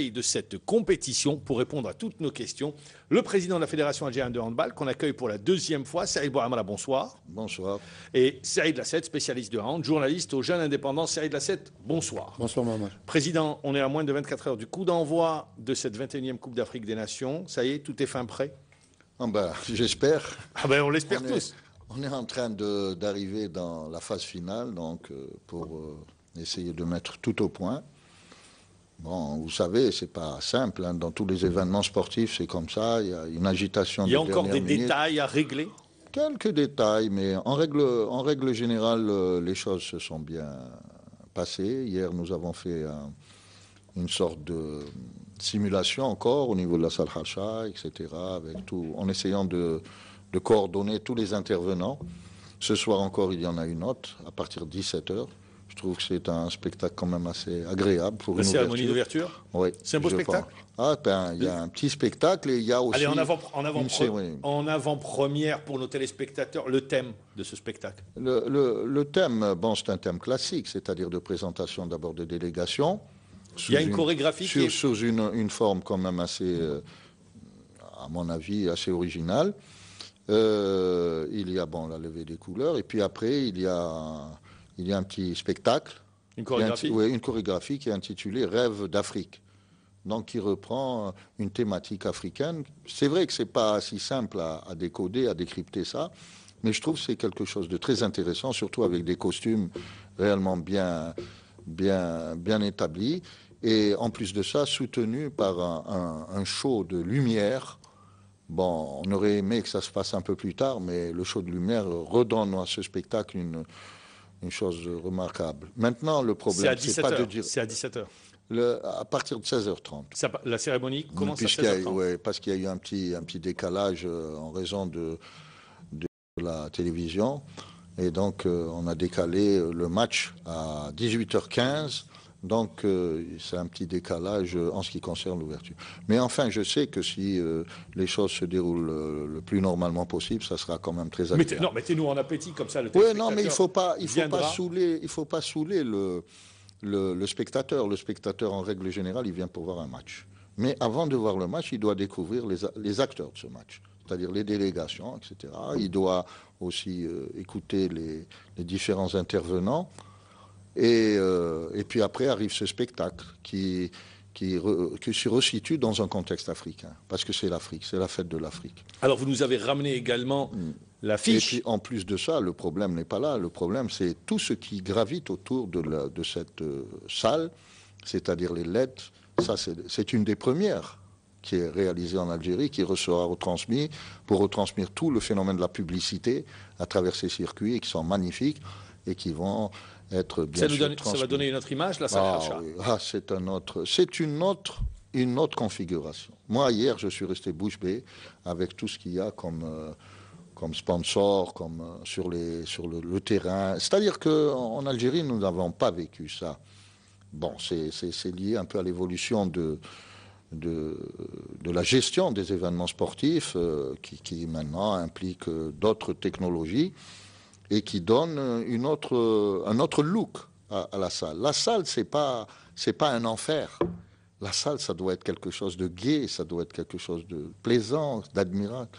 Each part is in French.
de cette compétition pour répondre à toutes nos questions. Le président de la Fédération algérienne de handball, qu'on accueille pour la deuxième fois, Saïd Bouhamala, bonsoir. Bonsoir. Et Saïd Lassette, spécialiste de hand, journaliste au Jeune de Saïd Lassette, bonsoir. Bonsoir, maman. Président, on est à moins de 24 heures du coup d'envoi de cette 21e Coupe d'Afrique des Nations. Ça y est, tout est fin prêt ah ben, J'espère. Ah ben, on l'espère tous. on est en train d'arriver dans la phase finale, donc, euh, pour euh, essayer de mettre tout au point. Bon, vous savez, c'est pas simple. Hein. Dans tous les mhm. événements sportifs, c'est comme ça. Il y a une agitation. Il y a encore des détails à régler. Quelques détails, mais en règle, en règle générale, euh, les choses se sont bien passées. Hier, nous avons fait euh, une sorte de simulation encore au niveau de la salle Hacha, etc. en essayant de, coordonner tous les intervenants. Ce soir encore, il y en a une autre à partir de 17 h je trouve que c'est un spectacle quand même assez agréable pour une cérémonie d'ouverture Oui. C'est un beau spectacle Ah, ben, il y a un petit spectacle et il y a aussi. en avant, en avant, première pour nos téléspectateurs, le thème de ce spectacle. Le, thème, bon, c'est un thème classique, c'est-à-dire de présentation d'abord de délégation. Il y a une, chorégraphie qui est... sous une, une, forme quand même assez, euh, à mon avis, assez originale. Euh, il y a bon la levée des couleurs et puis après il y a il y a un petit spectacle. Une chorégraphie une chorégraphie qui est intitulée Rêve d'Afrique. Donc, qui reprend une thématique africaine. C'est vrai que ce n'est pas si simple à, décoder, à décrypter ça, mais je trouve que c'est quelque chose de très intéressant, surtout avec des costumes réellement bien, bien, bien établis. Et en plus de ça, soutenu par un, show de lumière Bon, on aurait aimé que ça se passe un peu plus tard, mais le show de lumière redonne à ce spectacle une, une chose remarquable. Maintenant, le problème, c'est pas de dire. C'est à 17h. à partir de 16h30. la cérémonie commence à 16h30. parce qu'il y a eu un petit, un petit décalage euh, en raison de, de, la télévision. Et donc, euh, on a décalé euh, le match à 18h15 donc, euh, c'est un petit décalage euh, en ce qui concerne l'ouverture. Mais enfin, je sais que si euh, les choses se déroulent le plus normalement possible, ça sera quand même très agréable. non, mettez-nous en appétit comme ça. Le oui, non, mais il ne faut pas, il faut saouler, il faut pas saouler le, le, le, spectateur. Le spectateur, en règle générale, il vient pour voir un match. Mais avant de voir le match, il doit découvrir les, les acteurs de ce match, c'est-à-dire les délégations, etc. Il doit aussi écouter les, les différents intervenants. Euh, et, puis après arrive ce spectacle qui, qui, se resitue dans un contexte africain, parce que c'est l'Afrique, c'est la fête de l'Afrique. Alors vous nous avez ramené également mm. l'affiche ?– Et puis en plus de ça, le problème n'est pas là, le problème c'est tout ce qui gravite autour de, cette euh, salle, c'est-à-dire les lettres. Ça, c'est une des premières qui est réalisée en Algérie, qui sera retransmise pour retransmettre tout le phénomène de la publicité à travers ces circuits qui sont magnifiques et qui vont ça, va donner une autre image, la ah, ah, c'est un autre, c'est une autre, une autre configuration. Moi, hier, je suis resté bouche bée avec tout ce qu'il y a comme, euh, comme sponsor, comme euh, sur, les, sur le, terrain. C'est-à-dire qu'en Algérie, nous n'avons pas vécu ça. Bon, c'est lié un peu à l'évolution de, de, la gestion des événements sportifs, euh, qui, qui, maintenant implique d'autres technologies et qui donne une autre, un autre look à, la salle. La salle, ce n'est pas, pas un enfer. La salle, ça doit être quelque chose de gai, ça doit être quelque chose de plaisant, d'admirable.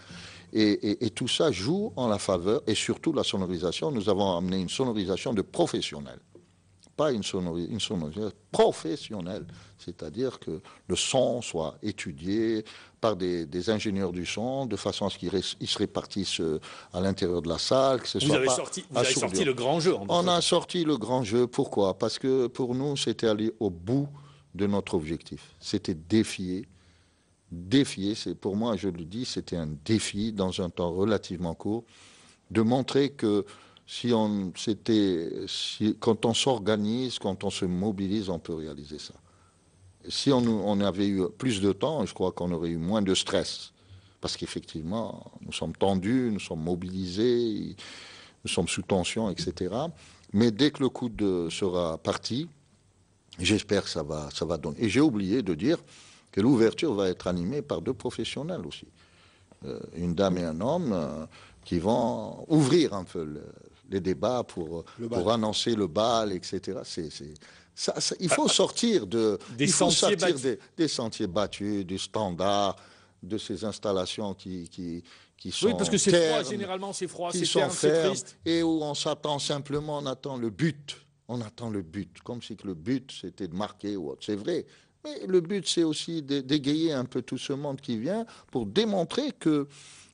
Et, et, tout ça joue en la faveur, et surtout la sonorisation. Nous avons amené une sonorisation de professionnels pas une sonorité, euh, professionnelle, c'est-à-dire que le son soit étudié par des, ingénieurs du son, de façon à ce qu'il se répartisse euh, à l'intérieur de la salle. ce vous avez, sorti, sorti le grand jeu. On a sorti le grand jeu, pourquoi Parce que pour nous, c'était aller au bout de notre objectif, c'était défier défier, c'est pour moi, je le dis, c'était un défi dans un temps relativement court, de montrer que si on si, quand on s'organise, quand on se mobilise, on peut réaliser ça. Si on, avait eu plus de temps, je crois qu'on aurait eu moins de stress. Parce qu'effectivement, nous sommes tendus, nous sommes mobilisés, nous sommes sous tension, etc. Mais dès que le coup de sera parti, j'espère que ça va, ça va donner. Et j'ai oublié de dire que l'ouverture va être animée par deux professionnels aussi. Euh, une dame et un homme euh, qui vont ouvrir un peu le, les débats pour, euh, annoncer le bal, etc. C'est, il faut ah, ah. sortir, de, des, sentiers des, sentiers battus, du standard, de ces installations qui, qui, qui sont. Oui, parce que c'est froid, généralement, c'est froid, c'est triste. Et où on s'attend simplement, on attend le but. On attend le but, comme si que le but c'était de marquer ou autre. C'est vrai, mais le but, c'est aussi d'égayer un peu tout ce monde qui vient pour démontrer que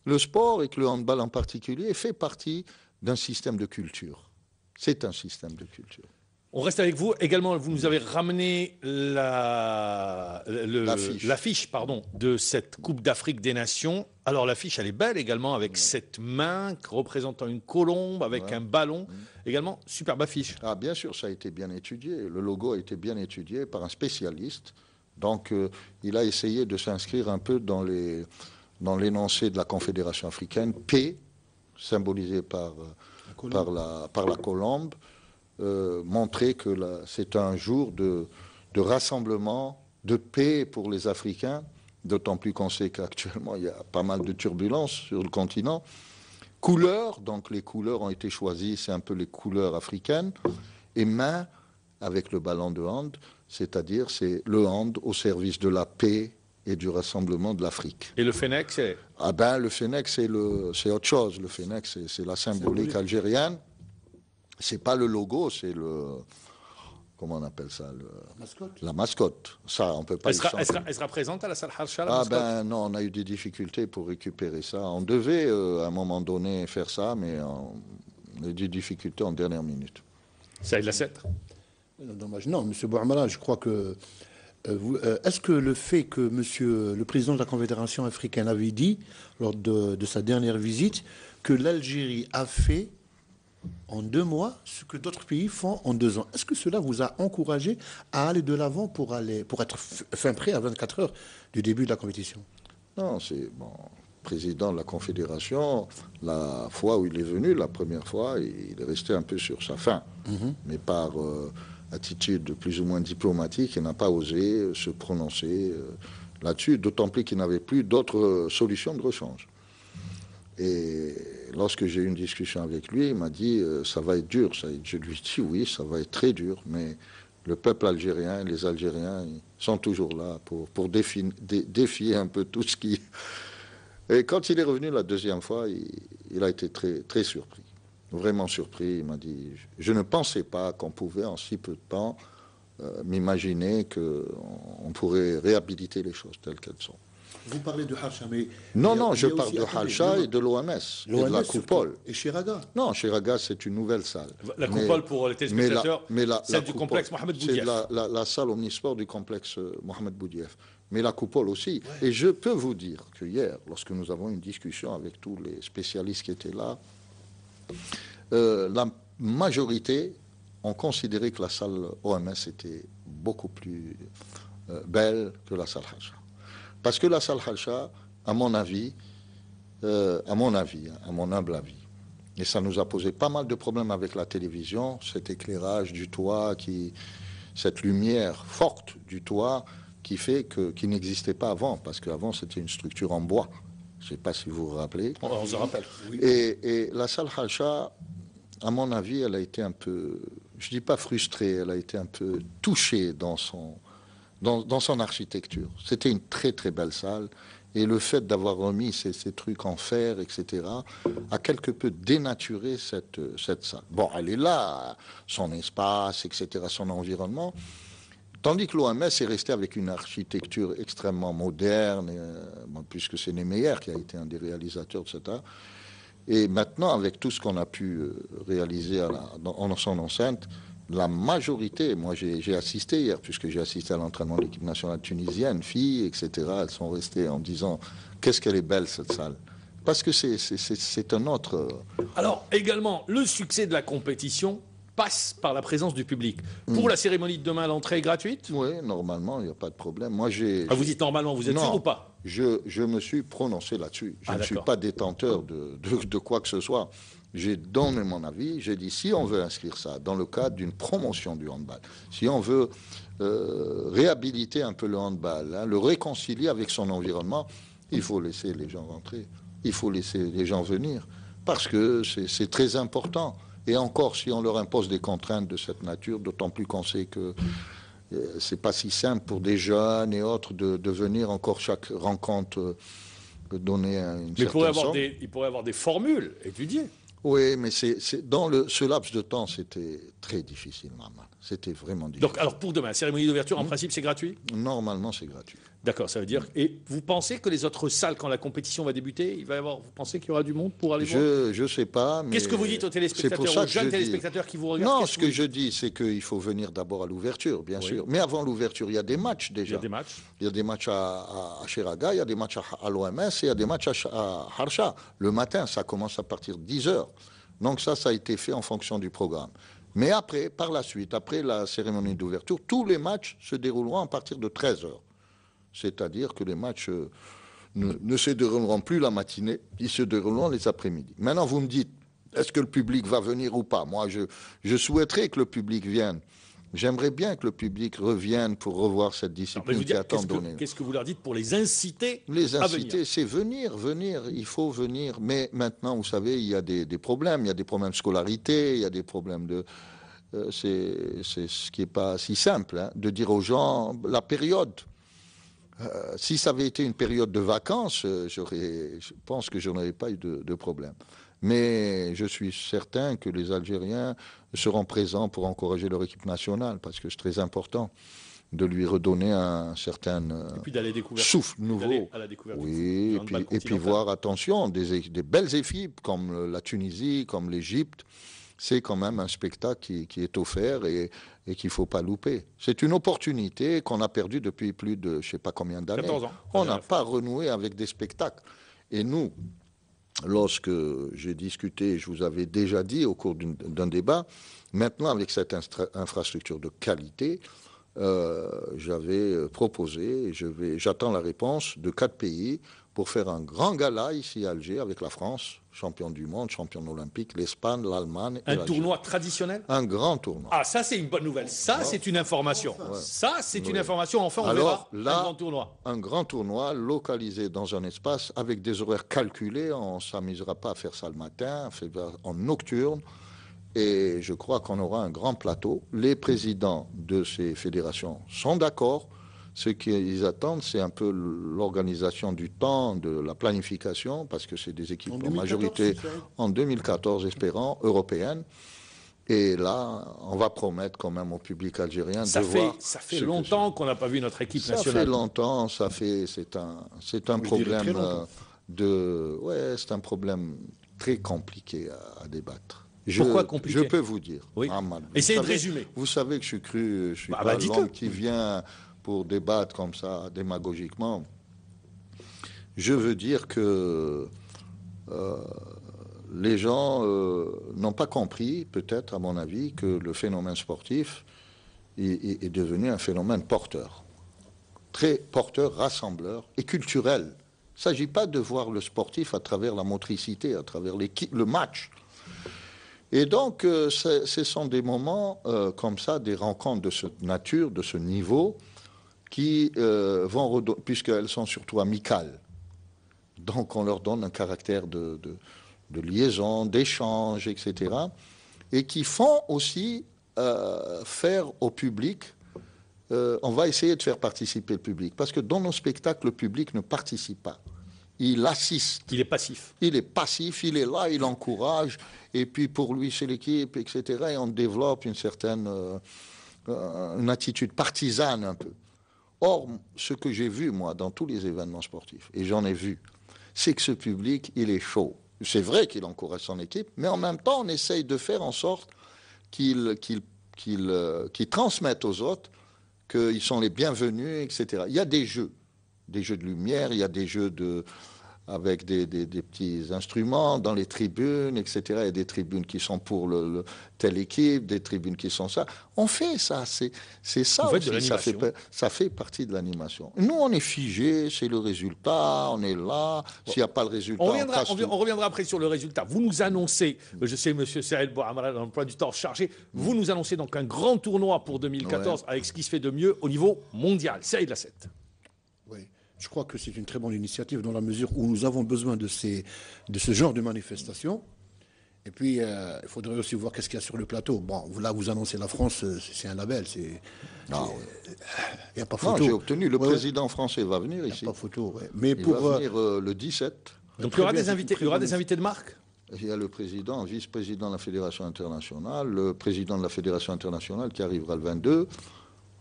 le sport et que le handball en particulier fait partie d'un système de culture. C'est un système de culture. On reste avec vous. Également, vous nous avez ramené la, l'affiche. de cette Coupe d'Afrique des Nations. Alors l'affiche, elle est belle également, avec cette main représentant une colombe, avec un ballon. Mm. Également, superbe affiche. Ah, bien sûr, ça a été bien étudié. Le logo a été bien étudié par un spécialiste. Donc, euh, il a essayé de s'inscrire un peu dans, dans l'énoncé de la Confédération africaine. Paix, symbolisé euh, par la, par par la colombe, euh, montrer que c'est un jour de, de, rassemblement, de paix pour les Africains, d'autant plus qu'on sait qu'actuellement il y a pas mal de turbulences sur le continent. Couleurs, donc les couleurs ont été choisies, c'est un peu les couleurs africaines, et main avec le ballon de hand, c'est-à-dire c'est le hand au service de la paix, et du rassemblement de l'Afrique. Et le FENEC, c'est Ah ben, le FENEC, c'est, le, autre chose. Le FENEC, c'est, la symbolique algérienne. C'est pas le logo, c'est le... Comment on appelle ça le, la, mascotte. la mascotte. Ça, on peut pas... Elle sera, elle sera, présente à la salle Harsha, Ah ben non, on a eu des difficultés pour récupérer ça. On devait, euh, à un moment donné, faire ça, mais on, a eu des difficultés en dernière minute. Ça, il la 7 euh, Dommage. Non, M. Bouhamara, je crois que euh, euh, est-ce que le fait que Monsieur euh, le président de la Confédération africaine avait dit lors de, sa dernière visite que l'Algérie a fait en deux mois ce que d'autres pays font en deux ans. Est-ce que cela vous a encouragé à aller de l'avant pour, aller, pour être fin prêt à 24 heures du début de la compétition Non, c'est bon. Président de la Confédération, la fois où il est venu, la première fois, il est resté un peu sur sa faim, mm-hmm. mais par attitude plus ou moins diplomatique et n'a pas osé se prononcer euh, là-dessus, d'autant plus qu'il n'avait plus d'autres euh, solutions de rechange. Et lorsque j'ai eu une discussion avec lui, il m'a dit euh, ça va être dur. Je lui ai dit oui, ça va être très dur, mais le peuple algérien, les Algériens sont toujours là pour, pour défier, un peu tout ce qui. Et quand il est revenu la deuxième fois, il, il a été très, très surpris vraiment surpris. Il m'a dit Je ne pensais pas qu'on pouvait en si peu de temps euh, m'imaginer m'imaginer qu'on pourrait réhabiliter les choses telles qu'elles sont. Vous parlez de Halcha, mais. Non, non, je parle de Halcha et de l'OMS, et de la coupole. Et Chiraga Non, Chiraga, c'est une nouvelle salle. La coupole pour les téléspectateurs, mais du complexe Mohamed Boudieff. C'est la, salle omnisport du complexe euh, Mohamed boudieff Mais la coupole aussi. Et je peux vous dire que hier, lorsque nous avons une discussion avec tous les spécialistes qui étaient là, euh, la majorité ont considéré que la salle OMS était beaucoup plus euh, belle que la salle Hacha. Parce que la salle Hacha, à mon avis, euh, à mon avis, hein, à mon humble avis, et ça nous a posé pas mal de problèmes avec la télévision, cet éclairage du toit, cette lumière forte du toit qui fait que, qui n'existait pas avant, parce qu'avant c'était une structure en bois. Je ne sais pas si vous vous rappelez. On, se rappelle. Et, la salle Hacha, à mon avis, elle a été un peu, je ne dis pas frustrée, elle a été un peu touchée dans son, dans, son architecture. C'était une très très belle salle. Et le fait d'avoir remis ces, ces, trucs en fer, etc., a quelque peu dénaturé cette, cette salle. Bon, elle est là, son espace, etc., son environnement. Tandis que l'OMS est resté avec une architecture extrêmement moderne, euh, puisque c'est Nemeyer qui a été un des réalisateurs de cet art. Et maintenant, avec tout ce qu'on a pu euh, réaliser en son enceinte, la majorité, moi j'ai assisté hier, puisque j'ai assisté à l'entraînement de l'équipe nationale tunisienne, filles, etc., elles sont restées en disant qu'est-ce qu'elle est belle cette salle. Parce que c'est un autre. Euh, Alors également, le succès de la compétition passe par la présence du public. Hmm. Pour la cérémonie de demain, l'entrée est gratuite Oui, normalement, il n'y a pas de problème. Moi, j'ai. Ah, vous dites normalement, vous êtes sûr ou pas je, je, me suis prononcé là-dessus. Je ah, ne suis pas détenteur de, de, quoi que ce soit. J'ai donné mon avis. J'ai dit si on veut inscrire ça dans le cadre d'une promotion du handball, si on veut euh, réhabiliter un peu le handball, hein, le réconcilier avec son environnement, il faut laisser les gens rentrer. Il faut laisser les gens venir parce que c'est très important. Et encore, si on leur impose des contraintes de cette nature, d'autant plus qu'on sait que euh, c'est pas si simple pour des jeunes et autres de, venir encore chaque rencontre euh, donner une mais pourrait avoir des, il pourrait avoir des formules étudiées. Oui, mais c'est, dans le, ce laps de temps, c'était très difficile, C'était vraiment difficile. Donc, alors pour demain, cérémonie d'ouverture, en mmh. principe, c'est gratuit Normalement, c'est gratuit. D'accord, ça veut dire. Et vous pensez que les autres salles, quand la compétition va débuter, il va y avoir. Vous pensez qu'il y aura du monde pour aller je, voir Je ne sais pas. Qu'est-ce que vous dites aux téléspectateurs, aux jeunes téléspectateurs qui vous regardent Non, ce que, je dis, c'est qu'il faut venir d'abord à l'ouverture, bien sûr. Mais avant l'ouverture, il y a des matchs déjà. Il y a des matchs. Il y a des matchs à, à il y a des matchs à, l'OMS et il y a des matchs à, Harsha. Le matin, ça commence à partir de 10 heures. Donc ça, ça a été fait en fonction du programme. Mais après, par la suite, après la cérémonie d'ouverture, tous les matchs se dérouleront à partir de 13 heures. C'est-à-dire que les matchs euh, ne, se dérouleront plus la matinée, ils se dérouleront les après-midi. Maintenant, vous me dites, est-ce que le public va venir ou pas Moi, je, souhaiterais que le public vienne. J'aimerais bien que le public revienne pour revoir cette discipline qui a tant donné. Qu'est-ce que vous leur dites pour les inciter Les inciter, c'est venir, venir, il faut venir. Mais maintenant, vous savez, il y a des, problèmes. Il y a des problèmes de scolarité, il y a des problèmes de... Euh, c'est ce qui n'est pas si simple, hein, de dire aux gens la période. Euh, si ça avait été une période de vacances, euh, je pense que je n'aurais pas eu de, problème. Mais je suis certain que les Algériens seront présents pour encourager leur équipe nationale, parce que c'est très important de lui redonner un certain euh, souffle nouveau. À la oui, et puis, voir, attention, des, des belles équipes comme la Tunisie, comme l'Égypte, c'est quand même un spectacle qui, est offert et, qu'il ne faut pas louper. C'est une opportunité qu'on a perdue depuis plus de je ne sais pas combien d'années. On n'a pas renoué avec des spectacles. Et nous, lorsque j'ai discuté, je vous avais déjà dit au cours d'un débat, maintenant avec cette infrastructure de qualité, euh, j'avais proposé, j'attends la réponse de quatre pays pour faire un grand gala ici à Alger avec la France, champion du monde, champion olympique, l'Espagne, l'Allemagne. Un tournoi traditionnel Un grand tournoi. Ah, ça, c'est une bonne nouvelle. Ça, c'est une information. Ça, c'est une information. Enfin, on Alors, Là, un grand tournoi. Un grand tournoi localisé dans un espace avec des horaires calculés. On ne s'amusera pas à faire ça le matin, en nocturne. Et je crois qu'on aura un grand plateau. Les présidents de ces fédérations sont d'accord. Ce qu'ils attendent, c'est un peu l'organisation du temps, de la planification, parce que c'est des équipes en, majorité en 2014, espérant, européennes. Et là, on va promettre quand même au public algérien de voir. Ça fait longtemps qu'on n'a pas vu notre équipe nationale. Ça fait longtemps, ça fait, c'est un, c'est un problème euh, de, ouais, c'est un problème très compliqué à, débattre. Je, Pourquoi compliqué Je peux vous dire. Oui. Essayez de résumer. Vous savez que je suis cru, je suis bah, pas bah, qui vient pour débattre comme ça démagogiquement, je veux dire que euh, les gens euh, n'ont pas compris, peut-être à mon avis, que le phénomène sportif est, devenu un phénomène porteur, très porteur, rassembleur et culturel. Il ne s'agit pas de voir le sportif à travers la motricité, à travers le match. Et donc, euh, ce sont des moments comme ça, des rencontres de cette nature, de ce niveau, qui euh, vont, puisqu'elles sont surtout amicales, donc on leur donne un caractère de, de, liaison, d'échange, etc., et qui font aussi euh, faire au public, euh, on va essayer de faire participer le public, parce que dans nos spectacles, le public ne participe pas. Il assiste. Il est passif. Il est passif, il est là, il encourage, et puis pour lui, c'est l'équipe, etc., et on développe une certaine... une attitude partisane un peu. Or, ce que j'ai vu, moi, dans tous les événements sportifs, et j'en ai vu, c'est que ce public, il est chaud. C'est vrai qu'il encourage son équipe, mais en même temps, on essaye de faire en sorte qu'il euh, transmette aux autres qu'ils sont les bienvenus, etc. Il y a des jeux, des jeux de lumière, il y a des jeux de, avec des, petits instruments dans les tribunes, etc. Il y a des tribunes qui sont pour le, telle équipe, des tribunes qui sont ça. On fait ça, c'est ça ça fait, ça fait partie de l'animation. Nous, on est figé, c'est le résultat, on est là. S'il n'y a pas le résultat, on reviendra, on, reviendra, après sur le résultat. Vous nous annoncez, je sais, Monsieur Saïd Bohamara, dans le point du temps chargé, mm. vous nous annoncez donc un grand tournoi pour 2014 avec ce qui se fait de mieux au niveau mondial. de la 7. Je crois que c'est une très bonne initiative dans la mesure où nous avons besoin de, ces, de ce genre de manifestation. Et puis, euh, il faudrait aussi voir qu'est-ce qu'il y a sur le plateau. Bon, là, vous annoncez la France, euh, c'est un label. C'est, non, euh, il n'y a pas photo. Non, j'ai obtenu. Le président français va venir ici. Il n'y a pas photo. oui. Mais il pour venir le 17. Donc il y aura des invités. Il y aura des invités de marque. Il y a le président, vice-président de la Fédération internationale, le président de la Fédération internationale qui arrivera le 22.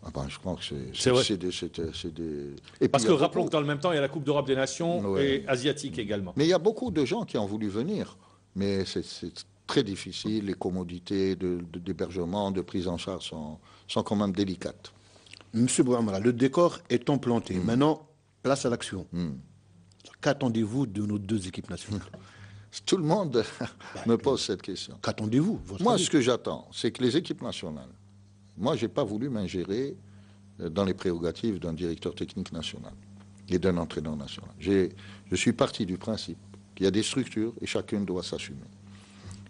Ah bah, je crois que c'est des, euh, Parce que rappelons que dans le même temps, il y a la Coupe d'Europe des Nations et asiatique également. Mais il y a beaucoup de gens qui ont voulu venir. Mais c'est très difficile. Les commodités d'hébergement, de, de, prise en charge sont, quand même délicates. Monsieur Bouhamara, le décor est planté, hmm. maintenant, place à l'action. Hmm. Qu'attendez-vous de nos deux équipes nationales Tout le monde bah, me pose cette question. Qu'attendez-vous Moi, ce que j'attends, c'est que les équipes nationales moi, je n'ai pas voulu m'ingérer euh, dans les prérogatives d'un directeur technique national et d'un entraîneur national. Je suis parti du principe qu'il y a des structures et chacune doit s'assumer.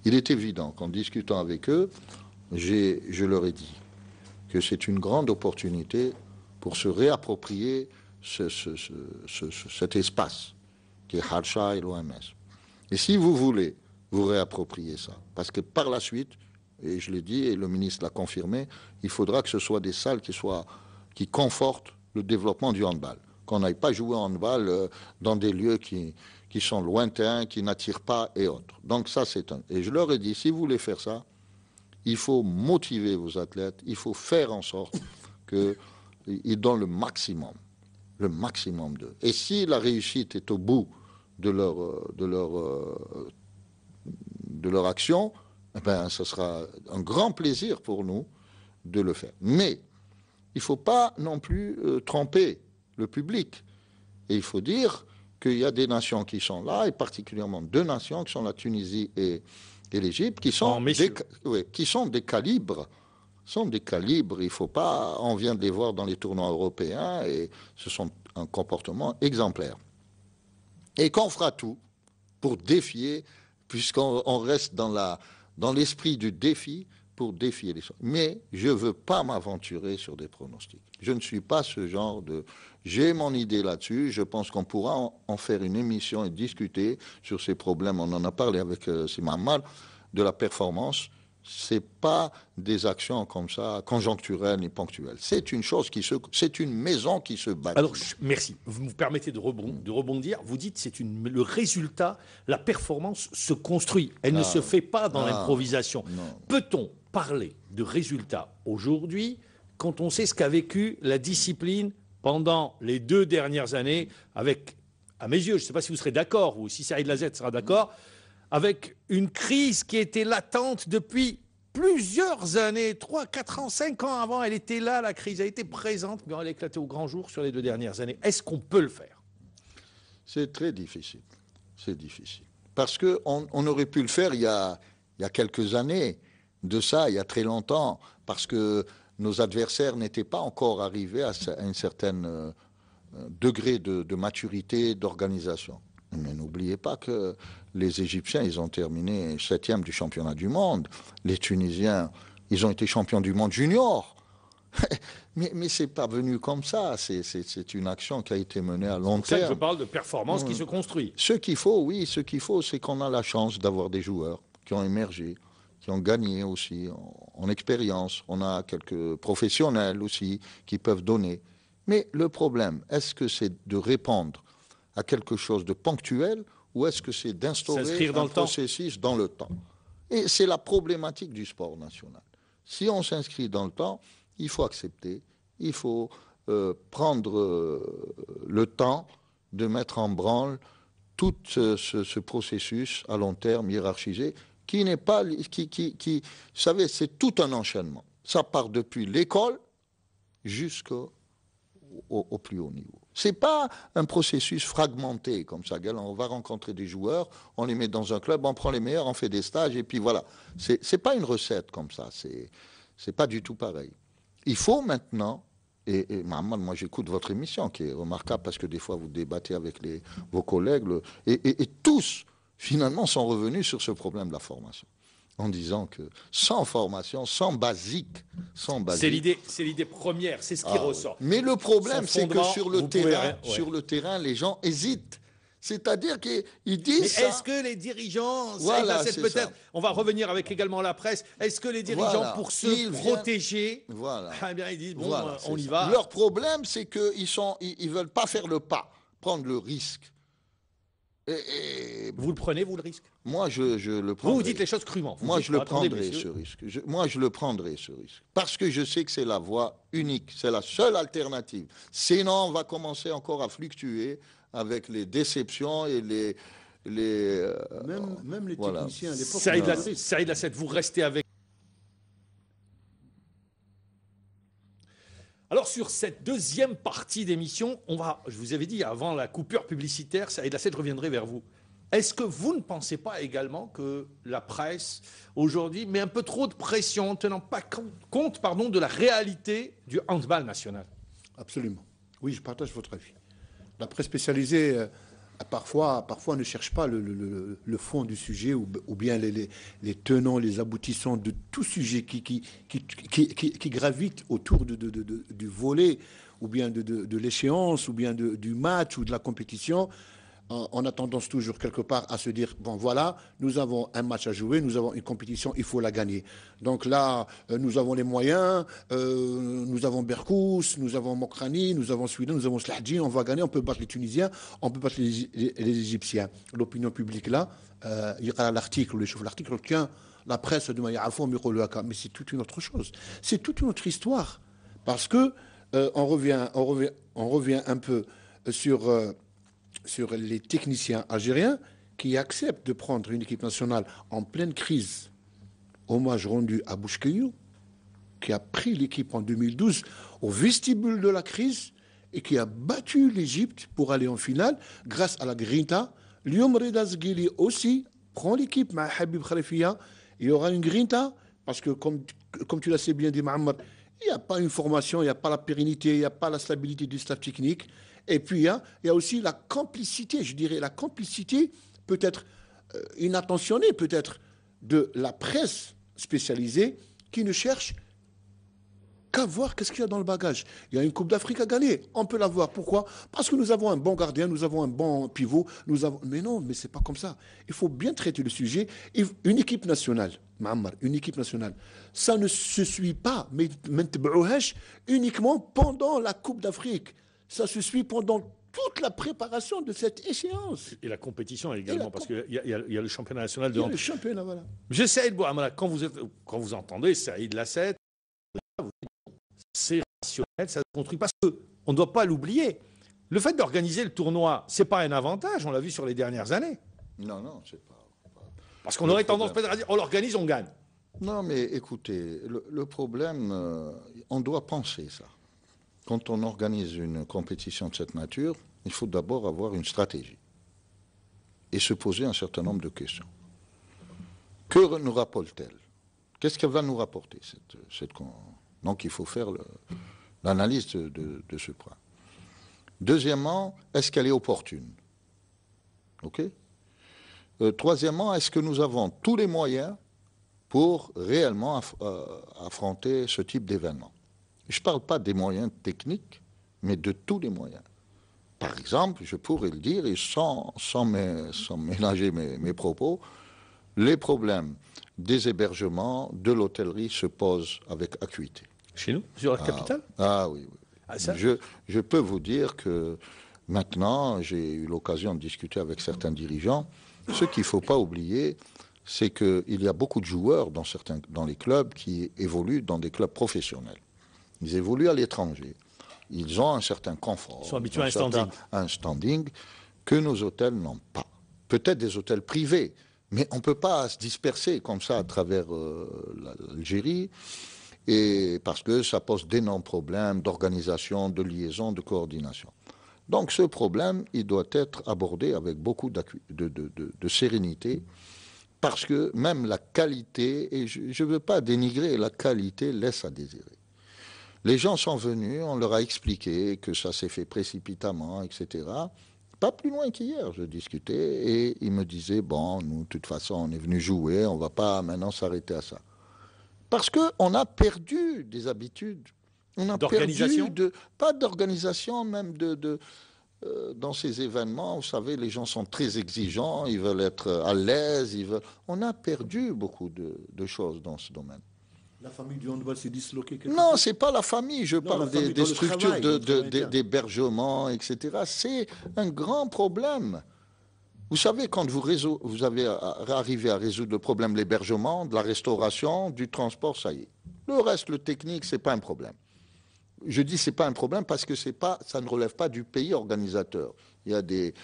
Il est évident qu'en discutant avec eux, je leur ai dit que c'est une grande opportunité pour se réapproprier cet espace qui est Harsha et l'OMS. Et si vous voulez vous réapproprier ça, parce que par la suite, et je l'ai dit, et le ministre l'a confirmé, il faudra que ce soit des salles qui, soient, qui confortent le développement du handball. Qu'on n'aille pas jouer au handball euh, dans des lieux qui, qui sont lointains, qui n'attirent pas et autres. Donc ça, c'est un... Et je leur ai dit, si vous voulez faire ça, il faut motiver vos athlètes, il faut faire en sorte qu'ils donnent le maximum, le maximum d'eux. Et si la réussite est au bout de leur, euh, de leur, euh, de leur action, eh ben, ce sera un grand plaisir pour nous de le faire. Mais il ne faut pas non plus euh, tromper le public. Et il faut dire qu'il y a des nations qui sont là, et particulièrement deux nations qui sont la Tunisie et, l'Égypte, qui, sont des, qui sont des calibres. Sont des calibres, il faut pas. On vient de les voir dans les tournois européens et ce sont un comportement exemplaire. Et qu'on fera tout pour défier, puisqu'on reste dans la, dans l'esprit du défi pour défier les choses. Mais je ne veux pas m'aventurer sur des pronostics. Je ne suis pas ce genre de... J'ai mon idée là-dessus, je pense qu'on pourra en, faire une émission et discuter sur ces problèmes. On en a parlé avec euh, Mal de la performance c'est pas des actions comme ça, conjoncturelles ni ponctuelles. C'est une chose qui se, c'est une maison qui se bâtit. Alors, merci. Vous me permettez de, de rebondir. Vous dites, c'est une, le résultat, la performance se construit. Elle ne ah. se fait pas dans ah. l'improvisation. Peut-on parler de résultat aujourd'hui quand on sait ce qu'a vécu la discipline pendant les deux dernières années avec, à mes yeux, je ne sais pas si vous serez d'accord ou si Cyril Lazette sera d'accord, avec une crise qui était latente depuis plusieurs années, 3, 4 ans, 5 ans avant, elle était là, la crise, elle était présente, mais elle a éclaté au grand jour sur les deux dernières années. Est-ce qu'on peut le faire C'est très difficile. C'est difficile. Parce qu'on on aurait pu le faire il y, a, quelques années, de ça, il y a très longtemps, parce que nos adversaires n'étaient pas encore arrivés à un certain euh, degré de maturité, d'organisation. Mais n'oubliez pas que les Égyptiens, ils ont terminé septième du championnat du monde. Les Tunisiens, ils ont été champions du monde junior. mais, mais c'est pas venu comme ça. C'est une action qui a été menée à long terme. Ça que je parle de performance qui mmh. se construit. Ce qu'il faut, oui, ce qu'il faut, c'est qu'on a la chance d'avoir des joueurs qui ont émergé, qui ont gagné aussi en, en expérience. On a quelques professionnels aussi qui peuvent donner. Mais le problème, est-ce que c'est de répandre à quelque chose de ponctuel ou est-ce que c'est d'instaurer un processus dans le temps Et c'est la problématique du sport national. Si on s'inscrit dans le temps, il faut accepter, il faut euh, prendre euh, le temps de mettre en branle tout ce, processus à long terme hiérarchisé qui n'est pas qui, qui, vous savez c'est tout un enchaînement ça part depuis l'école jusqu'au plus haut niveau c'est pas un processus fragmenté comme ça. On va rencontrer des joueurs, on les met dans un club, on prend les meilleurs, on fait des stages et puis voilà. n'est pas une recette comme ça. C'est pas du tout pareil. Il faut maintenant et, maman, moi j'écoute votre émission qui est remarquable parce que des fois vous débattez avec vos collègues et tous finalement sont revenus sur ce problème de la formation en disant que sans formation, sans basique, sans basique. C'est l'idée, c'est l'idée première, c'est ce qui ah ressort. Mais le problème, c'est que sur le terrain, sur le terrain, les gens hésitent. C'est-à-dire qu'ils disent. Est-ce que les dirigeants, peut-être, on va revenir avec également la presse. Est-ce que les dirigeants, poursuivent, pour se protéger, voilà. Eh bien, ils disent bon, euh, on y va. Leur problème, c'est qu'ils sont, ils veulent pas faire le pas, prendre le risque vous le prenez, vous le risque Moi, je, le prends. Vous, vous dites les choses crûment. moi, je le prendrai, ce risque. moi, je le prendrai, ce risque. Parce que je sais que c'est la voie unique, c'est la seule alternative. Sinon, on va commencer encore à fluctuer avec les déceptions et les. les euh, même, les voilà. à l'époque. Saïd vous restez avec. Alors sur cette deuxième partie d'émission, on va, je vous avais dit avant la coupure publicitaire, ça, et là, je reviendrai vers vous. Est-ce que vous ne pensez pas également que la presse aujourd'hui met un peu trop de pression en tenant pas compte pardon, de la réalité du handball national Absolument. Oui, je partage votre avis. La presse spécialisée euh, parfois, parfois ne cherche pas le, fond du sujet ou, bien les, tenants, les aboutissants de tout sujet qui, gravite autour du volet ou bien de, l'échéance ou bien du match ou de la compétition on a tendance toujours quelque part à se dire bon voilà, nous avons un match à jouer, nous avons une compétition, il faut la gagner. Donc là, euh, nous avons les moyens, euh, nous avons Berkous, nous avons Mokrani, nous avons Sweden, nous avons Slahdi, on va gagner, on peut battre les Tunisiens, on peut battre les, Égyptiens. L'opinion publique là, euh, il y a l'article, le l'article tient la presse de manière à fond, mais c'est toute une autre chose, c'est toute une autre histoire parce que on revient, on revient, on revient un peu sur sur les techniciens algériens qui acceptent de prendre une équipe nationale en pleine crise. Hommage rendu à Bouchkeyou, qui a pris l'équipe en 2012 au vestibule de la crise et qui a battu l'Égypte pour aller en finale grâce à la Grinta. Redaz Reda aussi prend l'équipe, mais Habib Khalifia, il y aura une Grinta parce que, comme, tu l'as sais bien dit, il n'y a pas une formation, il n'y a pas la pérennité, il n'y a pas la stabilité du staff technique. Et puis, hein, il y a aussi la complicité, je dirais, la complicité peut-être euh, inattentionnée, peut-être, de la presse spécialisée qui ne cherche qu'à voir qu'est-ce qu'il y a dans le bagage. Il y a une Coupe d'Afrique à gagner, on peut la voir. Pourquoi Parce que nous avons un bon gardien, nous avons un bon pivot, nous avons... Mais non, mais ce n'est pas comme ça. Il faut bien traiter le sujet. Une équipe nationale, une équipe nationale, ça ne se suit pas, mais uniquement pendant la Coupe d'Afrique ça se suit pendant toute la préparation de cette échéance. Et la compétition également, parce qu'il y, a le championnat national de... Il le championnat, voilà. Monsieur Saïd voir. quand vous, entendez ça vous entendez Saïd Lasset, c'est rationnel, ça se construit, parce qu'on ne doit pas l'oublier. Le fait d'organiser le tournoi, c'est pas un avantage, on l'a vu sur les dernières années. Non, non, c'est pas... pas... Parce qu'on aurait tendance à dire, on l'organise, on gagne. Non, mais écoutez, le, problème, euh, on doit penser ça quand on organise une compétition de cette nature, il faut d'abord avoir une stratégie et se poser un certain nombre de questions. Que nous rapporte-t-elle Qu'est-ce qu'elle va nous rapporter cette, cette... Donc il faut faire l'analyse de, ce point. Deuxièmement, est-ce qu'elle est opportune Ok euh, Troisièmement, est-ce que nous avons tous les moyens pour réellement euh, affronter ce type d'événement je ne parle pas des moyens techniques, mais de tous les moyens. Par exemple, je pourrais le dire, et sans, sans, mes, mélanger mes, propos, les problèmes des hébergements, de l'hôtellerie se posent avec acuité. Chez nous Sur la ah. capitale Ah, oui. Ah, je, peux vous dire que maintenant, j'ai eu l'occasion de discuter avec certains dirigeants. Ce qu'il ne faut pas oublier, c'est qu'il y a beaucoup de joueurs dans, certains, dans les clubs qui évoluent dans des clubs professionnels. Ils évoluent à l'étranger. Ils ont un certain confort. Ils un standing. que nos hôtels n'ont pas. Peut-être des hôtels privés, mais on ne peut pas se disperser comme ça à travers euh, l'Algérie. Et parce que ça pose d'énormes problèmes d'organisation, de liaison, de coordination. Donc ce problème, il doit être abordé avec beaucoup de sérénité, parce que même la qualité, et je ne veux pas dénigrer, la qualité laisse à désirer. Les gens sont venus, on leur a expliqué que ça s'est fait précipitamment, etc. Pas plus loin qu'hier, je discutais et ils me disaient bon, nous, de toute façon, on est venu jouer, on va pas maintenant s'arrêter à ça. Parce que on a perdu des habitudes, on a perdu pas d'organisation, même de, euh, dans ces événements, vous savez, les gens sont très exigeants, ils veulent être à l'aise, veulent. On a perdu beaucoup de choses dans ce domaine. La famille du handball s'est disloquée Non, ce n'est pas la famille. Je parle des, structures d'hébergement, etc. C'est un grand problème. Vous savez, quand vous, avez arrivé à résoudre le problème de l'hébergement, de la restauration, du transport, ça y est. Le reste, le technique, ce n'est pas un problème. Je dis ce n'est pas un problème parce que pas, ça ne relève pas du pays organisateur. Il y a des,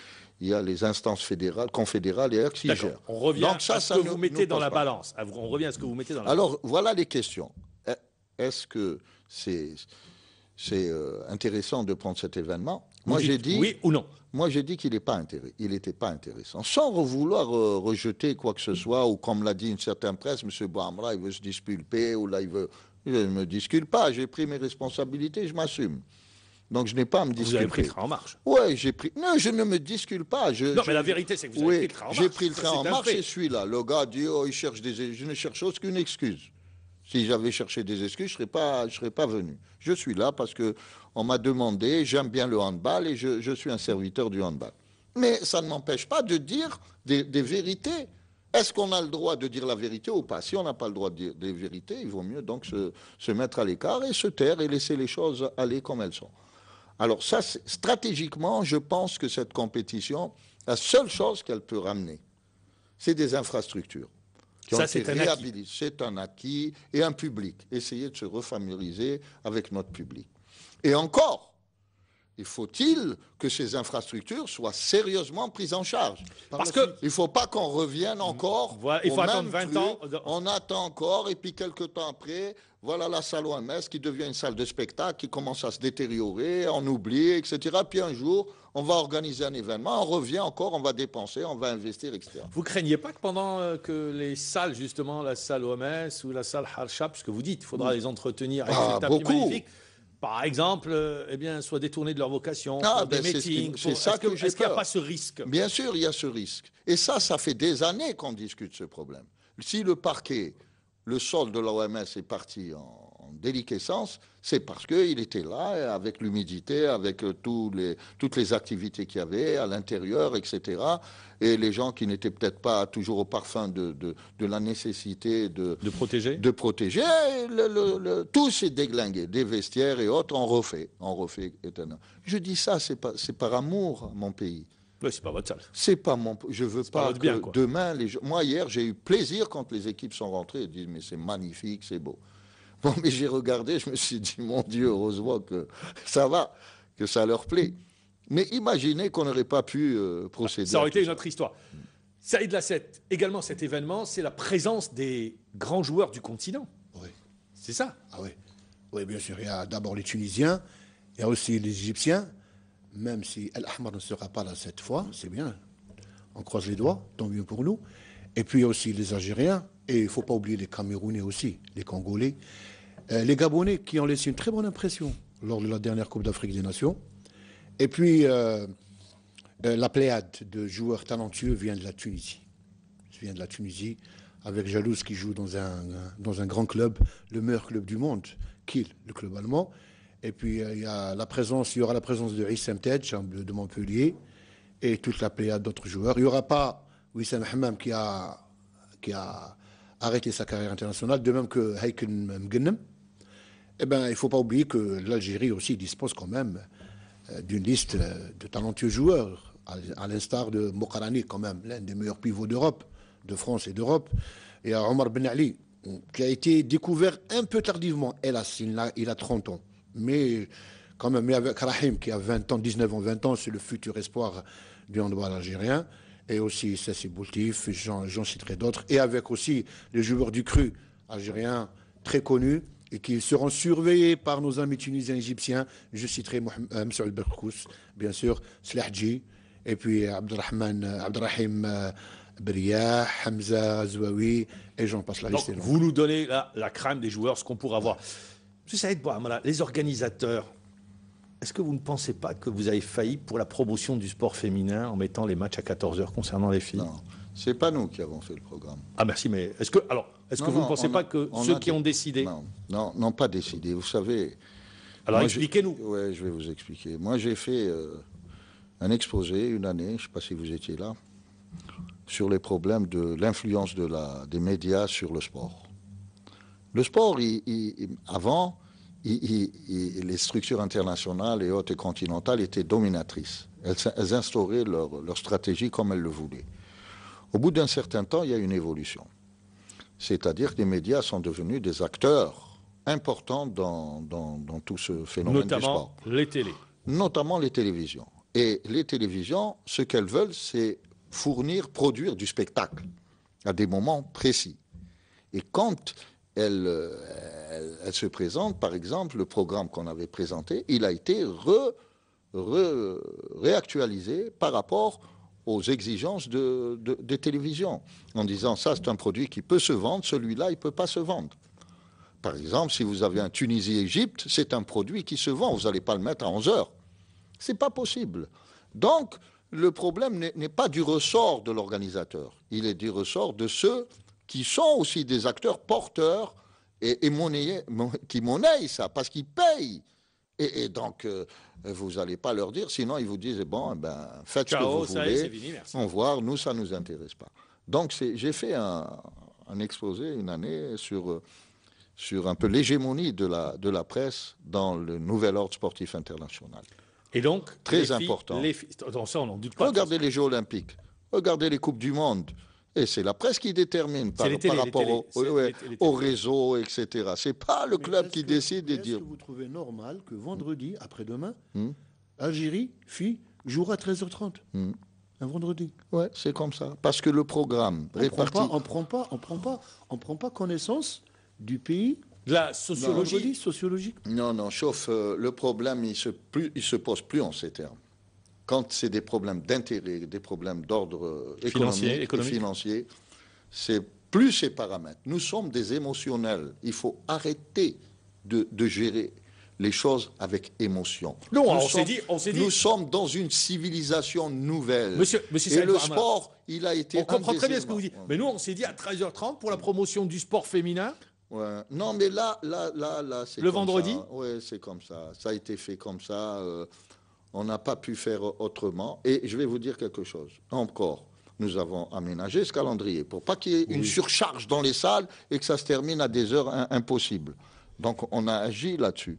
il y a les instances fédérales, confédérales et qui On revient à ce que vous mettez dans la balance. On revient ce que vous mettez dans Alors, voilà les questions. Eh, est-ce que c'est c'est euh, intéressant de prendre cet événement Moi, j'ai dit oui ou non. Moi, j'ai dit qu'il n'était pas, pas, intéressant. Sans vouloir euh, rejeter quoi que ce soit, ou comme l'a dit une certaine presse, M. Bouhamra, il veut se disculper, ou là, il veut... Je ne me disculpe pas, j'ai pris mes responsabilités, je m'assume. Donc je n'ai pas à me disculper. Vous avez pris le train en marche. Oui, j'ai pris. Non, je ne me discute pas. Je, non, mais la vérité, c'est que vous avez pris le train en marche. J'ai pris le train en marche et je suis là Le gars dit Oh, il cherche des. Je ne cherche aucune qu'une excuse. Si j'avais cherché des excuses, je ne serais, pas, pas venu. Je suis là parce qu'on m'a demandé, j'aime bien le handball et je, suis un serviteur du handball. Mais ça ne m'empêche pas de dire des, vérités. Est-ce qu'on a le droit de dire la vérité ou pas Si on n'a pas le droit de dire des vérités, il vaut mieux donc se, se mettre à l'écart et se taire et laisser les choses aller comme elles sont. Alors ça, stratégiquement, je pense que cette compétition, la seule chose qu'elle peut ramener, c'est des infrastructures. Qui ça, c'est un acquis. C'est un acquis et un public. Essayer de se refamiliariser avec notre public. Et encore, il faut-il que ces infrastructures soient sérieusement prises en charge Parce, que il ne faut pas qu'on revienne encore. il 20 ans. On attend encore et puis quelques temps après, voilà la salle OMS qui devient une salle de spectacle, qui commence à se détériorer, on oublie, etc. Puis un jour, on va organiser un événement, on revient encore, on va dépenser, on va investir, etc. Vous craignez pas que pendant euh, que les salles, justement, la salle OMS ou la salle Harshap, ce que vous dites, il faudra hmm. les entretenir avec ah, beaucoup. magnifique par exemple, euh, eh bien, soient détournés de leur vocation, ah, ben, des meetings. C'est ça qu'il n'y a pas ce risque Bien sûr, il y a ce risque. Et ça, ça fait des années qu'on discute ce problème. Si le parquet, le sol de l'OMS est parti en déliquescence, c'est parce qu'il était là avec l'humidité, avec euh, tous les, toutes les activités qu'il y avait à l'intérieur, etc. Et les gens qui n'étaient peut-être pas toujours au parfum de, de, la nécessité de, de protéger, de protéger le, tout s'est déglingué, des vestiaires et autres, on refait, on refait Je dis ça, c'est par amour mon pays. Oui, c'est pas votre salle. C'est pas mon. Je veux pas, que demain les. Moi hier, j'ai eu plaisir quand les équipes sont rentrées et disent mais c'est magnifique, c'est beau mais j'ai regardé, je me suis dit, mon Dieu, heureusement que ça va, que ça leur plaît. Mais imaginez qu'on n'aurait pas pu euh, procéder. Ça aurait été une autre histoire. Saïd 7 également cet événement, c'est la présence des grands joueurs du continent. Oui. C'est ça Ah oui. Oui, bien sûr. Il y a d'abord les Tunisiens, il y a aussi les Égyptiens, même si Al-Ahmar ne sera pas là cette fois, c'est bien. On croise les doigts, tant mieux pour nous. Et puis il y a aussi les Algériens, et il ne faut pas oublier les Camerounais aussi, les Congolais. Euh, les Gabonais qui ont laissé une très bonne impression lors de la dernière Coupe d'Afrique des Nations. Et puis, euh, euh, la pléiade de joueurs talentueux vient de la Tunisie. Vient de la Tunisie avec jalouse qui joue dans un, dans un grand club, le meilleur club du monde, Kiel, le club allemand. Et puis il y, a la présence, il y aura la présence de Issam Tedj de Montpellier et toute la pléiade d'autres joueurs. Il n'y aura pas Wissam Hammam qui a, qui a arrêté sa carrière internationale, de même que Haïkoun Mgenem eh bien, il ne faut pas oublier que l'Algérie aussi dispose quand même euh, d'une liste euh, de talentueux joueurs, à l'instar de Mokarani, quand même, l'un des meilleurs pivots d'Europe, de France et d'Europe, et à Omar Ben Ali, qui a été découvert un peu tardivement, hélas, il a, a 30 ans. Mais quand même, mais avec Rahim, qui a 20 ans, 19 ans, 20 ans, c'est le futur espoir du handball algérien, et aussi Sassi Boutif, j'en citerai d'autres, et avec aussi les joueurs du cru algérien très connus, et qui seront surveillés par nos amis tunisiens et égyptiens. Je citerai Mohamed euh, Berkous, bien sûr, Slahji, et puis Abdelrahman, euh, Abdelrahim euh, Bria, Hamza Zouawi, et j'en passe la liste. Donc, vous nous donnez la, la crème des joueurs, ce qu'on pourra voir. M. Saïd Voilà, les organisateurs, est-ce que vous ne pensez pas que vous avez failli pour la promotion du sport féminin en mettant les matchs à 14h concernant les filles Non, c'est pas nous qui avons fait le programme. Ah merci, mais est-ce que... Alors, est-ce que vous ne pensez pas que ceux qui ont décidé... Non, non, non, pas décidé. Vous savez... Alors expliquez-nous. Oui, je vais vous expliquer. Moi, j'ai fait euh, un exposé une année, je ne sais pas si vous étiez là, sur les problèmes de l'influence de des médias sur le sport. Le sport, avant, les structures internationales et hautes et continentales étaient dominatrices. Elles, elles instauraient leur, leur stratégie comme elles le voulaient. Au bout d'un certain temps, il y a une évolution. C'est-à-dire que les médias sont devenus des acteurs importants dans, dans, tout ce phénomène Notamment sport. Notamment les télés. Notamment les télévisions. Et les télévisions, ce qu'elles veulent, c'est fournir, produire du spectacle à des moments précis. Et quand elles se présentent, par exemple, le programme qu'on avait présenté, il a été re, réactualisé par rapport aux exigences de, de, des télévisions, en disant ça c'est un produit qui peut se vendre, celui-là il ne peut pas se vendre. Par exemple, si vous avez un Tunisie-Égypte, c'est un produit qui se vend, vous n'allez pas le mettre à 11 heures. C'est pas possible. Donc, le problème n'est pas du ressort de l'organisateur, il est du ressort de ceux qui sont aussi des acteurs porteurs et, qui monnaient ça, parce qu'ils payent et, donc, euh, vous n'allez pas leur dire, sinon ils vous disent, eh bon, eh ben, faites ce que vous voulez, on voit, nous, ça ne nous intéresse pas. Donc, j'ai fait un, exposé une année sur, sur un peu l'hégémonie de la, de la presse dans le nouvel ordre sportif international. Et donc, très important. Filles, on doute pas. Regardez les Jeux olympiques, regardez les Coupes du Monde. Et c'est la presse qui détermine par, rapport au, réseau, etc. C'est pas le club qui décide de dire. Est-ce que vous trouvez normal que vendredi, après-demain, hmm. Algérie, fuit jour à 13h30 hmm. Un vendredi. Oui, c'est comme ça. Parce que le programme on Prend pas, on prend pas, on prend pas, connaissance du pays de la sociologie. Non, Non, non, sauf euh, le problème, il se, il se pose plus en ces termes quand c'est des problèmes d'intérêt, des problèmes d'ordre financier, économique, financier, c'est plus ces paramètres. Nous sommes des émotionnels. Il faut arrêter de, de gérer les choses avec émotion. nous on s'est dit, on dit. Nous sommes dans une civilisation nouvelle. Monsieur, monsieur Et le sport, il a été. On comprend très bien ce que vous dites. Mais nous, on s'est dit à 13h30 pour la promotion du sport féminin. Non, mais là, là, là, là, c'est. Le vendredi. Oui, c'est comme ça. Ça a été fait comme ça. Euh, on n'a pas pu faire autrement. Et je vais vous dire quelque chose. Encore, nous avons aménagé ce calendrier pour pas qu'il y ait une surcharge dans les salles et que ça se termine à des heures impossibles. Donc on a agi là-dessus.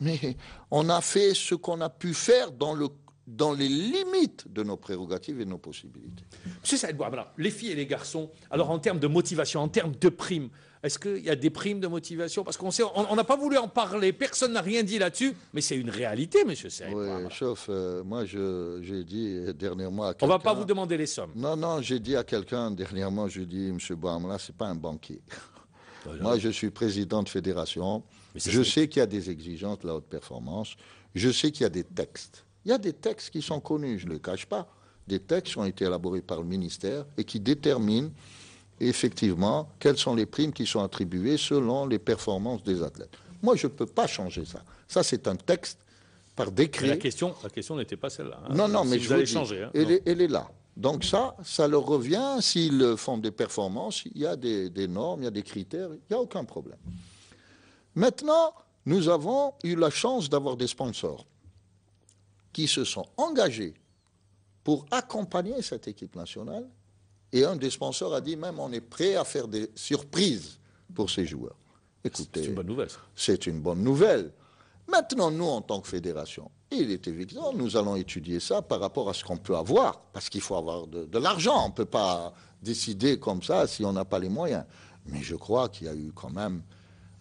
Mais on a fait ce qu'on a pu faire dans, le, dans les limites de nos prérogatives et de nos possibilités. Monsieur Saïd les filles et les garçons, alors en termes de motivation, en termes de primes, est-ce qu'il y a des primes de motivation Parce qu'on sait, on n'a pas voulu en parler, personne n'a rien dit là-dessus, mais c'est une réalité, monsieur Serré. Oui, sauf, euh, moi, j'ai dit dernièrement à On ne va pas vous demander les sommes. Non, non, j'ai dit à quelqu'un dernièrement, je dis, monsieur Bouhamla, ce n'est pas un banquier. Bah, moi, je suis président de fédération. Je sais qu'il y a des exigences de la haute performance. Je sais qu'il y a des textes. Il y a des textes qui sont connus, je ne le cache pas. Des textes qui ont été élaborés par le ministère et qui déterminent effectivement, quelles sont les primes qui sont attribuées selon les performances des athlètes. Moi, je ne peux pas changer ça. Ça, c'est un texte par décret. la question, la question n'était pas celle-là. Hein. Non, non, mais je vous dis, changer, hein. elle, est, là. Donc ça, ça leur revient. S'ils font des performances, il y a des, des normes, il y a des critères, il n'y a aucun problème. Maintenant, nous avons eu la chance d'avoir des sponsors qui se sont engagés pour accompagner cette équipe nationale et un des sponsors a dit même on est prêt à faire des surprises pour ces joueurs. Écoutez, c'est une bonne nouvelle. C'est une bonne nouvelle. Maintenant, nous, en tant que fédération, il est évident, nous allons étudier ça par rapport à ce qu'on peut avoir, parce qu'il faut avoir de, l'argent. On ne peut pas décider comme ça si on n'a pas les moyens. Mais je crois qu'il y a eu quand même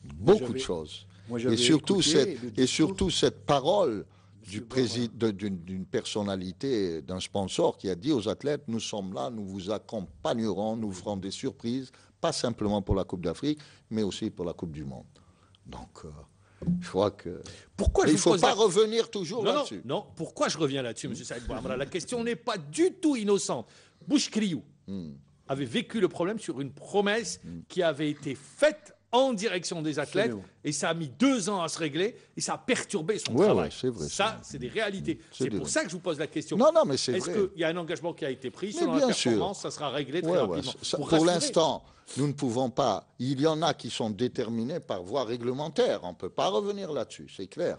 beaucoup de choses. Moi, et, surtout cette, et surtout cette parole du d'une personnalité, d'un sponsor qui a dit aux athlètes, nous sommes là, nous vous accompagnerons, nous ferons des surprises, pas simplement pour la Coupe d'Afrique, mais aussi pour la Coupe du Monde. Donc, euh, je crois que. Pourquoi il ne faut pas revenir toujours là-dessus. Non, non, pourquoi je reviens là-dessus, M. Saïd La question n'est pas du tout innocente. Bouchkriou hmm. avait vécu le problème sur une promesse hmm. qui avait été faite en direction des athlètes. Et ça a mis deux ans à se régler et ça a perturbé son travail. vrai, ça, c'est des réalités. C'est pour ça que je vous pose la question. Non, non, mais c'est Est-ce qu'il y a un engagement qui a été pris mais la performance sûr. Ça sera réglé très rapidement. pour, pour l'instant, nous ne pouvons pas. Il y en a qui sont déterminés par voie réglementaire. On ne peut pas revenir là-dessus, c'est clair.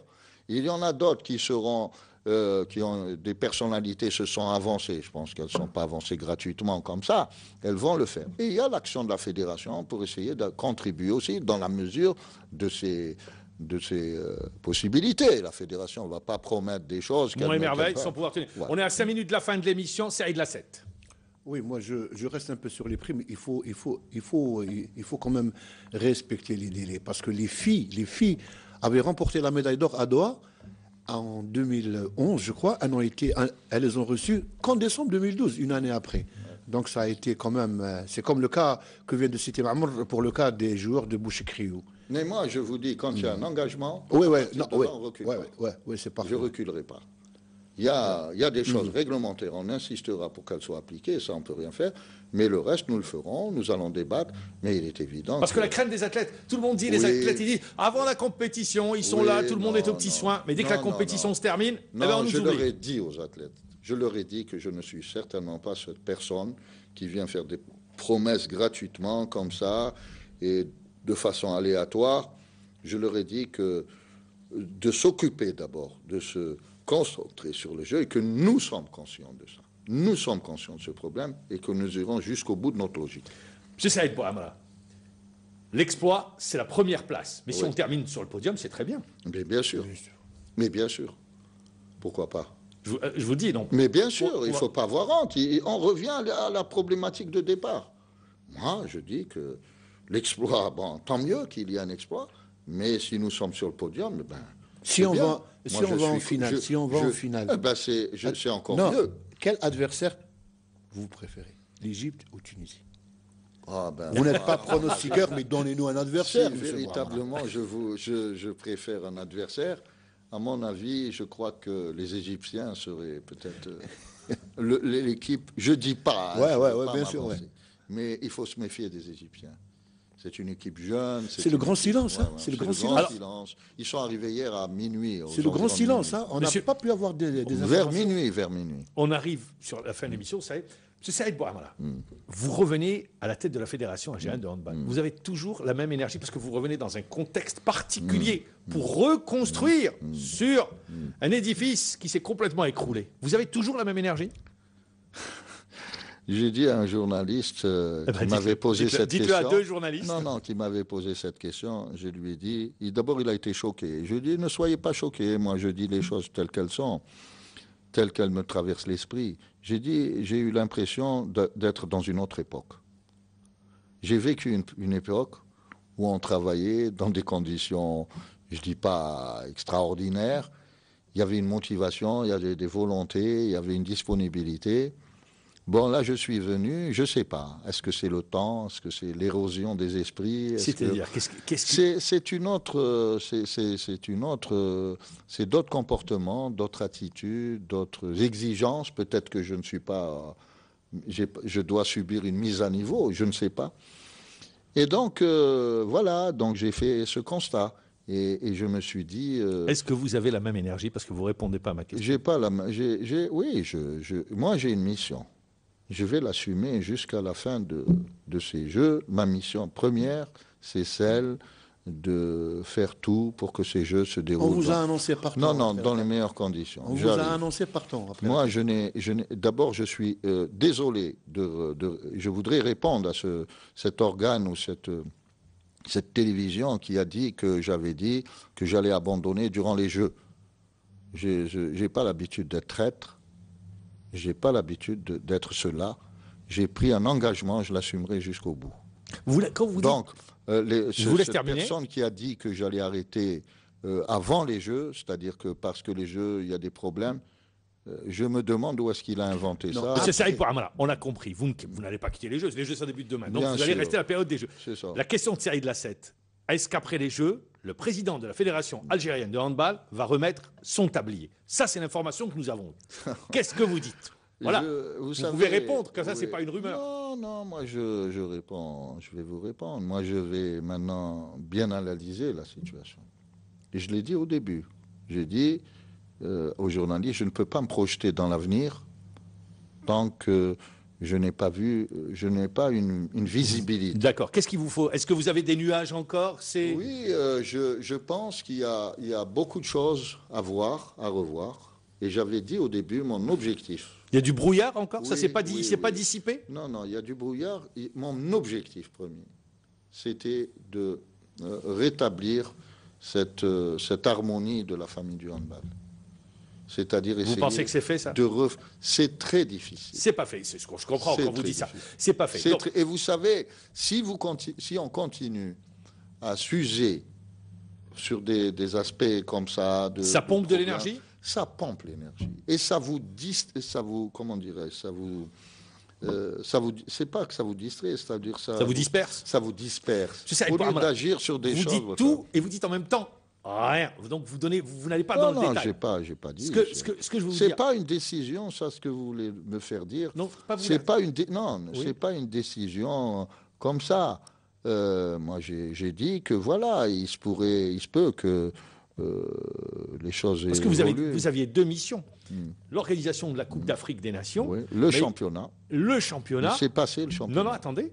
Il y en a d'autres qui seront euh, qui ont des personnalités se sont avancées. Je pense qu'elles ne sont pas avancées gratuitement comme ça. Elles vont le faire. Et il y a l'action de la fédération pour essayer de contribuer aussi dans la mesure de ces de ces euh, possibilités. La fédération ne va pas promettre des choses. qu'elle ne sans On est à 5 minutes de la fin de l'émission. série de la 7. – Oui, moi je, je, reste un peu sur les primes. Il faut, il faut, il faut, il faut quand même respecter les délais parce que les filles, les filles avaient remporté la médaille d'or à Doha en 2011, je crois, elles, ont été, elles les ont reçues qu'en décembre 2012, une année après. Donc ça a été quand même, euh, c'est comme le cas que vient de citer Mamour pour le cas des joueurs de criou Mais moi, je vous dis, quand il y a un hmm. engagement, oui, oui, oui, c'est parfait. Je reculerai pas. Il y, a, des choses mm-hmm. réglementaires, on insistera pour qu'elles soient appliquées, ça on ne peut rien faire, mais le reste nous le ferons, nous allons débattre, mais il est évident. Parce que, la crème des athlètes, tout le monde dit, les athlètes, ils disent, avant la compétition, ils sont là, tout le monde est au petit soin. mais dès que la compétition se termine, eh on ben on je leur ai dit aux athlètes, je leur ai dit que je ne suis certainement pas cette personne qui vient faire des promesses gratuitement comme ça et de façon aléatoire. Je leur ai dit que euh, de s'occuper d'abord de ce concentré sur le jeu et que nous sommes conscients de ça. Nous sommes conscients de ce problème et que nous irons jusqu'au bout de notre logique. c'est Saïd Bohamra, l'exploit, c'est la première place. Mais si on termine sur le podium, c'est très bien. Mais bien sûr. Mais bien sûr. Pourquoi pas je vous, euh, dis donc. Mais bien sûr, il ne faut pas avoir honte. on revient à la, problématique de départ. Moi, je dis que l'exploit, tant mieux qu'il y ait un exploit, mais si nous sommes sur le podium, ben, si on va, si en finale, si on va en finale. Ah, bah, encore Quel adversaire vous préférez, l'Égypte ou Tunisie ah, ben, Vous n'êtes ah, pas pronostiqueur, mais donnez-nous un adversaire. Si, véritablement, je, vous, je, préfère un adversaire. À mon avis, je crois que les Égyptiens seraient peut-être euh, l'équipe. Je dis pas. Hein, bien sûr. Mais il faut se méfier des Égyptiens. C'est une équipe jeune. C'est le grand silence. C'est le grand, silence. Ils sont arrivés hier à minuit. C'est le grand silence. Hein. On n'a pas pu avoir des, Vers minuit, vers minuit. On arrive sur la fin de l'émission. Ça ça Saïd hmm. vous revenez à la tête de la Fédération algérienne de handball. Vous avez toujours la même énergie parce que vous revenez dans un contexte hmm. particulier hmm. pour reconstruire sur un édifice qui s'est complètement écroulé. Vous avez toujours la même énergie j'ai dit à un journaliste euh, eh ben, qui m'avait posé cette question. Dites-le à deux journalistes. Non, non, qui m'avait posé cette question. Je lui ai dit. D'abord, il a été choqué. Je lui ai dit ne soyez pas choqué. Moi, je dis les choses telles qu'elles sont, telles qu'elles me traversent l'esprit. J'ai dit j'ai eu l'impression d'être dans une autre époque. J'ai vécu une, une époque où on travaillait dans des conditions, je ne dis pas extraordinaires. Il y avait une motivation, il y avait des volontés, il y avait une disponibilité. Bon, là, je suis venu, je ne sais pas. Est-ce que c'est le temps Est-ce que c'est l'érosion des esprits C'est-à-dire, C'est une autre... C'est une autre... C'est d'autres comportements, d'autres attitudes, d'autres exigences. Peut-être que je ne suis pas... Je dois subir une mise à niveau, je ne sais pas. Et donc, euh, voilà, donc j'ai fait ce constat. Et, je me suis dit. Euh, Est-ce que vous avez la même énergie Parce que vous ne répondez pas à ma question. J'ai pas la. même... oui, je, moi j'ai une mission je vais l'assumer jusqu'à la fin de, ces Jeux. Ma mission première, c'est celle de faire tout pour que ces Jeux se déroulent. On vous a annoncé partant. Non, non, dans les meilleures conditions. On vous a annoncé partant. Après Moi, je n'ai, d'abord, je suis euh, désolé de, Je voudrais répondre à ce, cet organe ou cette cette télévision qui a dit que j'avais dit que j'allais abandonner durant les Jeux. Je n'ai pas l'habitude d'être traître je n'ai pas l'habitude d'être cela. J'ai pris un engagement, je l'assumerai jusqu'au bout. quand vous Donc, euh, cette personne qui a dit que j'allais arrêter euh, avant les Jeux, c'est-à-dire que parce que les Jeux, il y a des problèmes, euh, je me demande où est-ce qu'il a inventé ça. C'est on a compris. Vous, n'allez pas quitter les Jeux. Les Jeux, ça débute demain. Donc, vous allez rester à la période des Jeux. La question de série de la 7, est-ce qu'après les Jeux, le président de la Fédération algérienne de handball va remettre son tablier. Ça, c'est l'information que nous avons. Qu'est-ce que vous dites voilà. vous, pouvez répondre, que ça, ça, n'est pas une rumeur. Non, non, moi, je, réponds. Je vais vous répondre. Moi, je vais maintenant bien analyser la situation. Et je l'ai dit au début. J'ai dit euh, aux journalistes, je ne peux pas me projeter dans l'avenir tant que je n'ai pas vu, je n'ai pas une, visibilité. D'accord. Qu'est-ce qu'il vous faut Est-ce que vous avez des nuages encore oui. Euh, je, pense qu'il y a, beaucoup de choses à voir, à revoir. Et j'avais dit au début mon objectif. Il y a du brouillard encore Ça Ça s'est pas, dissipé Non, non, il y a du brouillard. Mon objectif premier, c'était de euh, rétablir cette, euh, cette harmonie de la famille du handball à dire Vous pensez que c'est fait, ça de C'est très difficile. C'est pas fait, c'est ce que je comprends quand vous dites ça. C'est pas fait. Et vous savez, si, vous si on continue à s'user sur des, aspects comme ça... De, ça pompe de, l'énergie Ça pompe l'énergie. Et ça vous... Dist... Ça vous comment dirais Ça vous... Euh, ça vous, c'est pas que ça vous distrait, c'est-à-dire ça, ça vous disperse. Ça vous disperse. Au lieu d'agir sur des choses. Vous dites tout et vous dites en même temps ah, rien. Donc vous donnez, vous, n'allez pas dans non, le détail. Non, j'ai pas, j'ai pas dit. Ce que, je C'est pas une décision, ça, ce que vous voulez me faire dire. Non, pas C'est pas une, c'est pas une décision euh, comme ça. Euh, moi, j'ai dit que voilà, il se pourrait, il se peut que euh, les choses. Parce que vous, vous aviez deux missions. Hmm. L'organisation de la Coupe hmm. d'Afrique des Nations. Le championnat. Le championnat. C'est passé le championnat. Non, non, attendez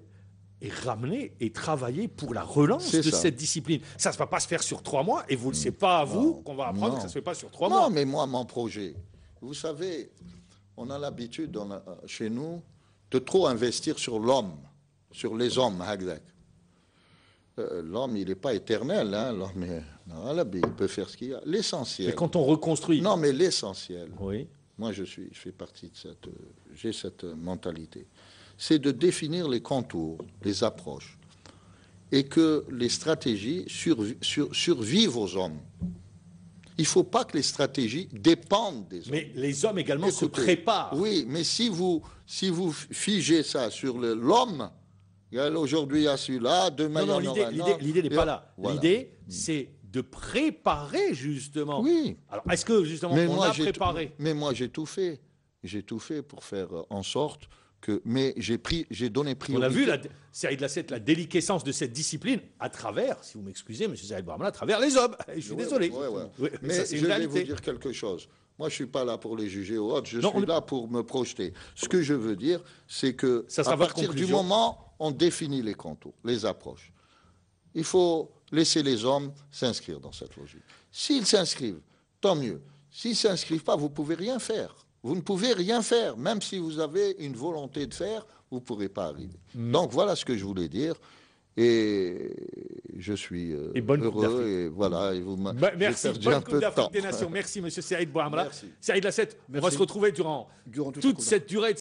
et ramener et travailler pour la relance de cette discipline. Ça ne va pas se faire sur trois mois, et vous ne le mm. savez pas à vous qu'on va apprendre que ça ne se fait pas sur trois mois. Non, mais moi, mon projet, vous savez, on a l'habitude euh, chez nous de trop investir sur l'homme, sur les hommes, Hagdak. Euh, l'homme, il n'est pas éternel, hein, l'homme il peut faire ce qu'il a. L'essentiel. Mais quand on reconstruit. Non, mais l'essentiel. Oui. Moi, je suis, je fais partie de cette, euh, j'ai cette mentalité c'est de définir les contours, les approches, et que les stratégies survivent aux hommes. Il ne faut pas que les stratégies dépendent des hommes. Mais les hommes également se préparent. Oui, mais si vous, si vous figez ça sur l'homme, aujourd'hui il y a celui-là, demain non, il y en aura L'idée n'est pas là. L'idée, hmm. c'est de préparer justement. Oui. Alors, est-ce que justement on a préparé Mais moi, j'ai tout fait. J'ai tout fait pour faire euh, en sorte mais j'ai pris, j'ai donné priorité. On a vu, la, la déliquescence de cette discipline à travers, si vous m'excusez, M. Zahid Barman, à travers les hommes. Je suis désolé. mais, je vais vous dire quelque chose. Moi, je ne suis pas là pour les juger ou autres Je suis là pour me projeter. Ce que je veux dire, c'est que à partir du moment, on définit les contours, les approches. Il faut laisser les hommes s'inscrire dans cette logique. S'ils s'inscrivent, tant mieux. S'ils ne s'inscrivent pas, vous ne pouvez rien faire. Vous ne pouvez rien faire, même si vous avez une volonté de faire, vous ne pourrez pas arriver. Mm. Donc voilà ce que je voulais dire. Et je suis euh, et bonne heureux. voilà, vous bah, merci, bonne Coupe d'Afrique de des Nations. Merci, Monsieur Saïd Bouhamra. Saïd Lassette, on va se retrouver durant, toute, toute cette durée. De